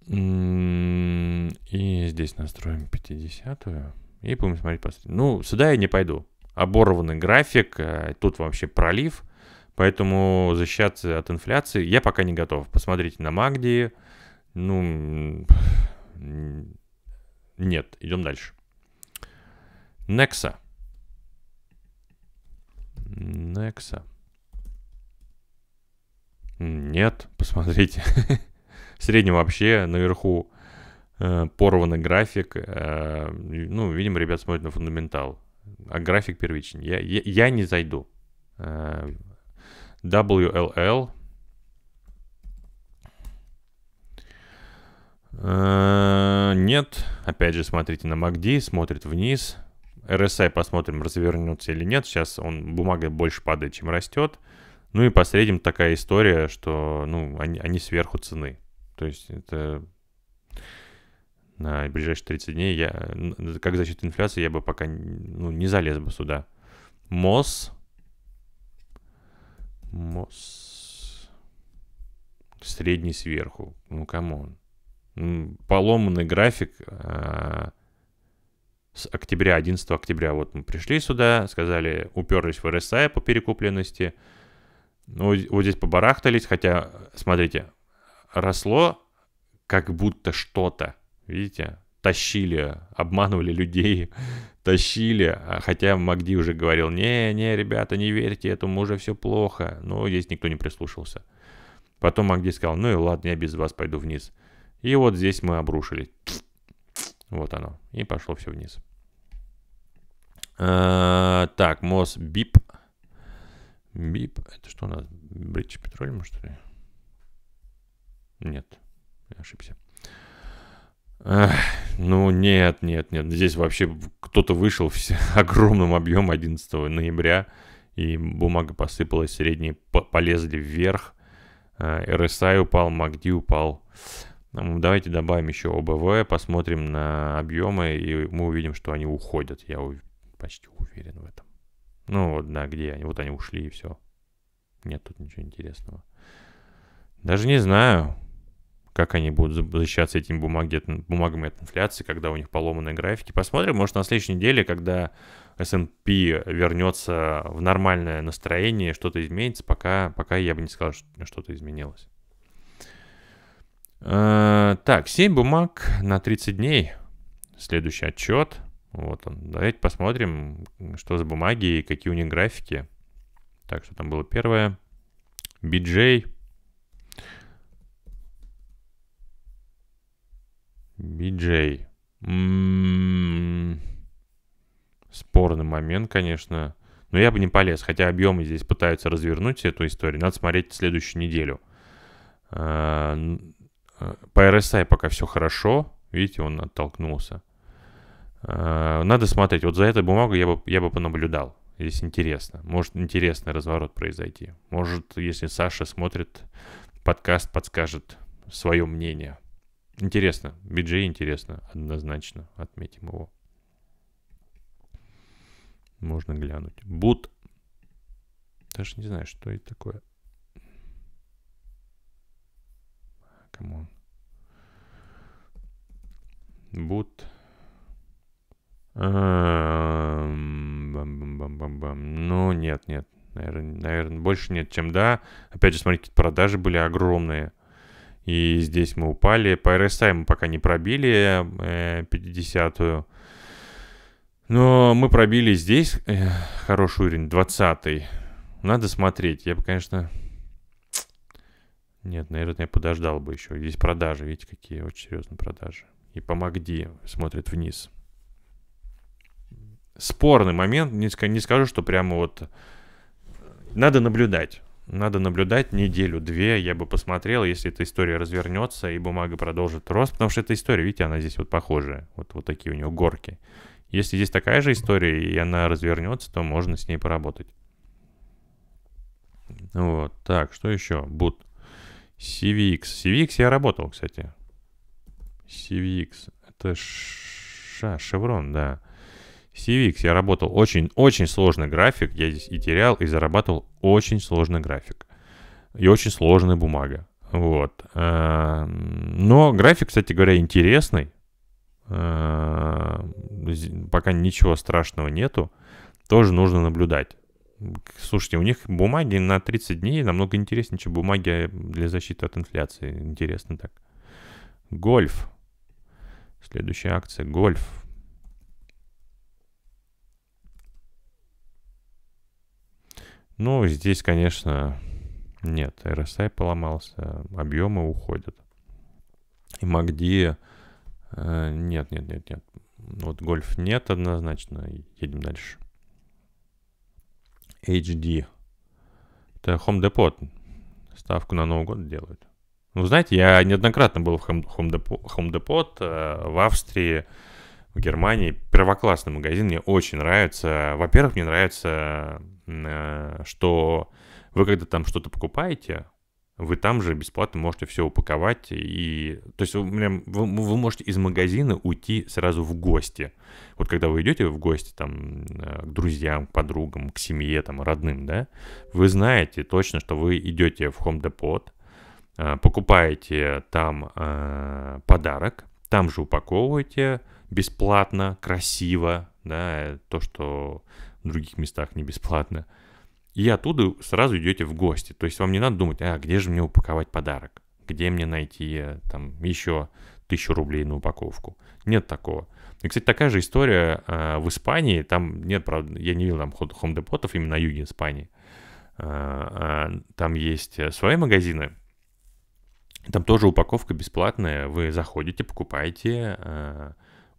И здесь настроим 50-ю. И будем смотреть последний. Ну, сюда я не пойду. Оборванный график, э, тут вообще пролив. Поэтому защищаться от инфляции я пока не готов. Посмотрите на Магди. Ну, нет, идем дальше. Некса. Некса. Нет, посмотрите. В среднем вообще наверху э, порванный график. Э, ну, видимо, ребят смотрят на фундаментал. А график первичен. Я, я, я не зайду. Э, WLL. Э, нет. Опять же, смотрите на MACD, смотрит вниз. RSI посмотрим, развернется или нет. Сейчас он бумага больше падает, чем растет. Ну и по средним такая история, что ну, они, они сверху цены. То есть это на ближайшие 30 дней я, как защита инфляции, я бы пока ну, не залез бы сюда. мос мос Средний сверху. Ну, камон. Поломанный график а, с октября, 11 октября. Вот мы пришли сюда, сказали, уперлись в РСА по перекупленности. Ну, вот здесь побарахтались, хотя, смотрите, росло как будто что-то. Видите, тащили, обманывали людей, тащили. А хотя Магди уже говорил, не, не, ребята, не верьте этому, уже все плохо. Но здесь никто не прислушался. Потом Магди сказал, ну и ладно, я без вас пойду вниз. И вот здесь мы обрушили. Вот оно. И пошло все вниз. А, так, МОС БИП. БИП. Это что у нас? Бридж Петролиум, что ли? Нет, я ошибся. Эх, ну нет, нет, нет. Здесь вообще кто-то вышел в огромном объеме 11 ноября, и бумага посыпалась, средние полезли вверх. RSI а, упал, MACD упал. Давайте добавим еще ОБВ, посмотрим на объемы, и мы увидим, что они уходят. Я у... почти уверен в этом. Ну вот, да, где они? Вот они ушли, и все. Нет тут ничего интересного. Даже не знаю как они будут защищаться этими бумаги, бумагами от инфляции, когда у них поломанные графики. Посмотрим, может, на следующей неделе, когда S&P вернется в нормальное настроение, что-то изменится, пока, пока я бы не сказал, что что-то изменилось. Э, так, 7 бумаг на 30 дней. Следующий отчет. Вот он. Давайте посмотрим, что за бумаги и какие у них графики. Так, что там было первое? BJ, Биджей. М-м-м. Спорный момент, конечно. Но я бы не полез, хотя объемы здесь пытаются развернуть эту историю. Надо смотреть следующую неделю. А, а, по RSI пока все хорошо. Видите, он оттолкнулся. А, надо смотреть. Вот за этой бумагой я бы, я бы понаблюдал. Здесь интересно. Может интересный разворот произойти. Может, если Саша смотрит подкаст, подскажет свое мнение. Интересно, Биджей интересно, однозначно отметим его. Можно глянуть. Бут. Даже не знаю, что это такое. Камон. Бут. Эм, бам-бам-бам-бам-бам. Ну, нет, нет. Наверное, наверное, больше нет, чем да. Опять же, смотрите, продажи были огромные. И здесь мы упали. По RSI мы пока не пробили э, 50-ю. Но мы пробили здесь э, хороший уровень, 20-й. Надо смотреть. Я бы, конечно... Нет, наверное, я подождал бы еще. Здесь продажи, видите, какие очень серьезные продажи. И по МАГДИ смотрит вниз. Спорный момент. не скажу, что прямо вот... Э, надо наблюдать. Надо наблюдать неделю-две, я бы посмотрел, если эта история развернется и бумага продолжит рост, потому что эта история, видите, она здесь вот похожая, вот, вот такие у нее горки. Если здесь такая же история и она развернется, то можно с ней поработать. Вот, так, что еще? Boot. CVX. CVX я работал, кстати. CVX. Это ш... шеврон, да. CVX я работал очень-очень сложный график, я здесь и терял, и зарабатывал очень сложный график. И очень сложная бумага. Вот. Э, но график, кстати говоря, интересный. Э, пока ничего страшного нету. Тоже нужно наблюдать. Слушайте, у них бумаги на 30 дней намного интереснее, чем бумаги для защиты от инфляции. Интересно так. Гольф. Следующая акция. Гольф. Ну, здесь, конечно, нет. RSI поломался, объемы уходят. И MACD... Э, нет, нет, нет, нет. Вот гольф нет однозначно. Едем дальше. HD. Это Home Depot. Ставку на Новый год делают. Ну, знаете, я неоднократно был в Home Depot, Home э, Depot в Австрии в Германии. Первоклассный магазин, мне очень нравится. Во-первых, мне нравится, э, что вы когда там что-то покупаете, вы там же бесплатно можете все упаковать. И, то есть вы, прям, вы, вы можете из магазина уйти сразу в гости. Вот когда вы идете в гости там, э, к друзьям, к подругам, к семье, там, родным, да, вы знаете точно, что вы идете в Home Depot, э, покупаете там э, подарок, там же упаковываете, бесплатно, красиво, да, то, что в других местах не бесплатно. И оттуда сразу идете в гости. То есть вам не надо думать, а где же мне упаковать подарок? Где мне найти э, там еще тысячу рублей на упаковку? Нет такого. И, кстати, такая же история э, в Испании. Там нет, правда, я не видел там хом-депотов именно на юге Испании. Э, а, там есть э, свои магазины. Там тоже упаковка бесплатная. Вы заходите, покупаете. Э,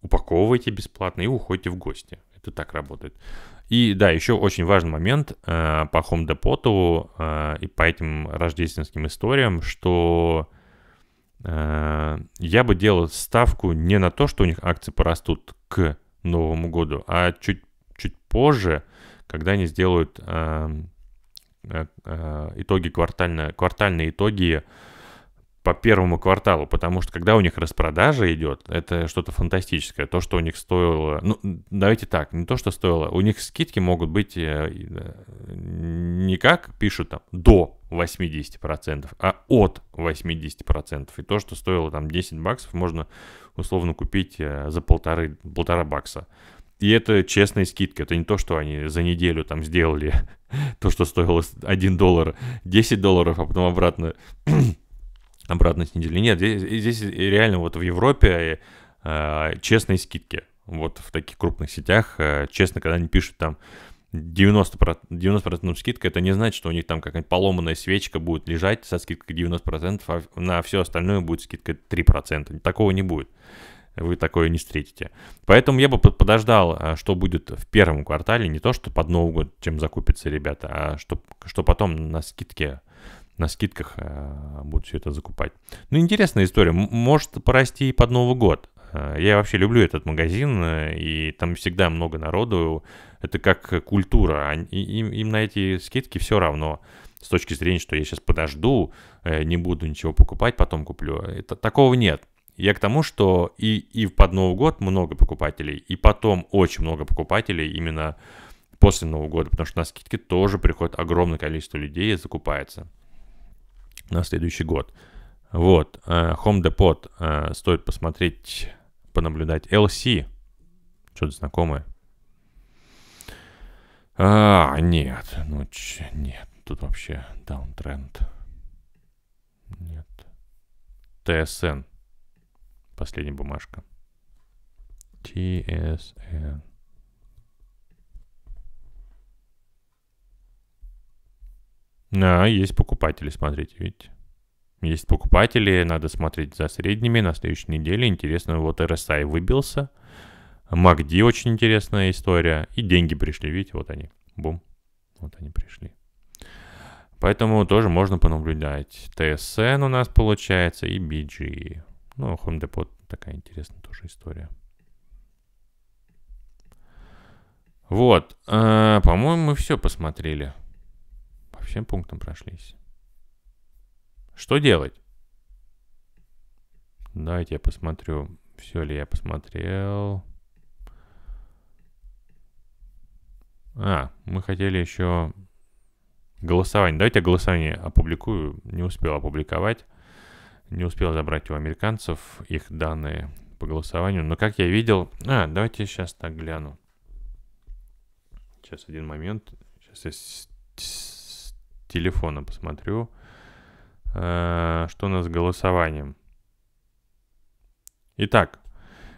упаковывайте бесплатно и уходите в гости. Это так работает. И да, еще очень важный момент э, по Home Depot э, и по этим рождественским историям, что э, я бы делал ставку не на то, что у них акции порастут к Новому году, а чуть, чуть позже, когда они сделают эм, э, э, итоги квартально, квартальные итоги по первому кварталу, потому что когда у них распродажа идет, это что-то фантастическое. То, что у них стоило... Ну, давайте так, не то, что стоило. У них скидки могут быть э, э, не как пишут там, до 80%, а от 80%. И то, что стоило там 10 баксов, можно условно купить э, за полторы, полтора бакса. И это честная скидка. Это не то, что они за неделю там сделали то, что стоило 1 доллар, 10 долларов, а потом обратно обратно снизили. Нет, здесь, здесь реально вот в Европе э, честные скидки. Вот в таких крупных сетях, э, честно, когда они пишут там 90%, 90% скидка, это не значит, что у них там какая-нибудь поломанная свечка будет лежать со скидкой 90%, а на все остальное будет скидка 3%. Такого не будет. Вы такое не встретите. Поэтому я бы подождал, э, что будет в первом квартале. Не то, что под Новый год чем закупятся ребята, а что, что потом на скидке на скидках э, будут все это закупать. Ну, интересная история. Может порасти и под Новый год. Э, я вообще люблю этот магазин, э, и там всегда много народу. Это как культура. Им, им на эти скидки все равно. С точки зрения, что я сейчас подожду, не буду ничего покупать, потом куплю. Это, такого нет. Я к тому, что и, и под Новый год много покупателей, и потом очень много покупателей именно после Нового года, потому что на скидки тоже приходит огромное количество людей и закупается на следующий год. Вот, э, Home Depot э, стоит посмотреть, понаблюдать. LC, что-то знакомое. А, нет, ну ч- нет, тут вообще даунтренд. Нет. TSN, последняя бумажка. TSN. Да, есть покупатели, смотрите, видите. Есть покупатели, надо смотреть за средними. На следующей неделе интересно, вот RSI выбился. MACD очень интересная история. И деньги пришли, видите, вот они. Бум. Вот они пришли. Поэтому тоже можно понаблюдать. TSN у нас получается и BG. Ну, а Home Depot такая интересная тоже история. Вот. Э, по-моему, мы все посмотрели всем пунктам прошлись. Что делать? Давайте я посмотрю, все ли я посмотрел. А, мы хотели еще голосование. Давайте я голосование опубликую. Не успел опубликовать. Не успел забрать у американцев их данные по голосованию. Но как я видел... А, давайте сейчас так гляну. Сейчас один момент. Сейчас я телефона посмотрю. Э, что у нас с голосованием? Итак,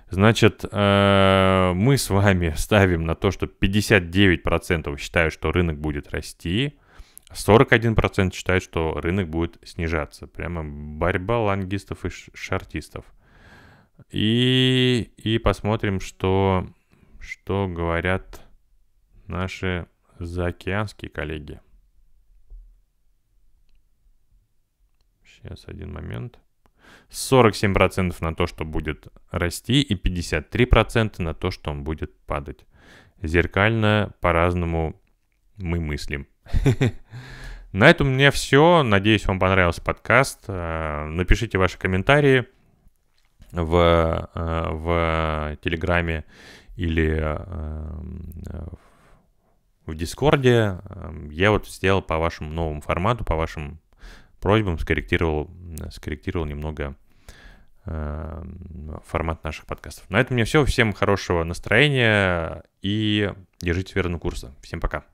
значит, э, мы с вами ставим на то, что 59% считают, что рынок будет расти, 41% считают, что рынок будет снижаться. Прямо борьба лангистов и шартистов. И, и посмотрим, что, что говорят наши заокеанские коллеги. Сейчас, один момент. 47% на то, что будет расти, и 53% на то, что он будет падать. Зеркально по-разному мы мыслим. На этом у меня все. Надеюсь, вам понравился подкаст. Э, напишите ваши комментарии в, э, в Телеграме или э, в Дискорде. Я вот сделал по вашему новому формату, по вашим просьбам скорректировал, скорректировал немного э, формат наших подкастов. На этом у меня все. Всем хорошего настроения и держите верно курса. Всем пока.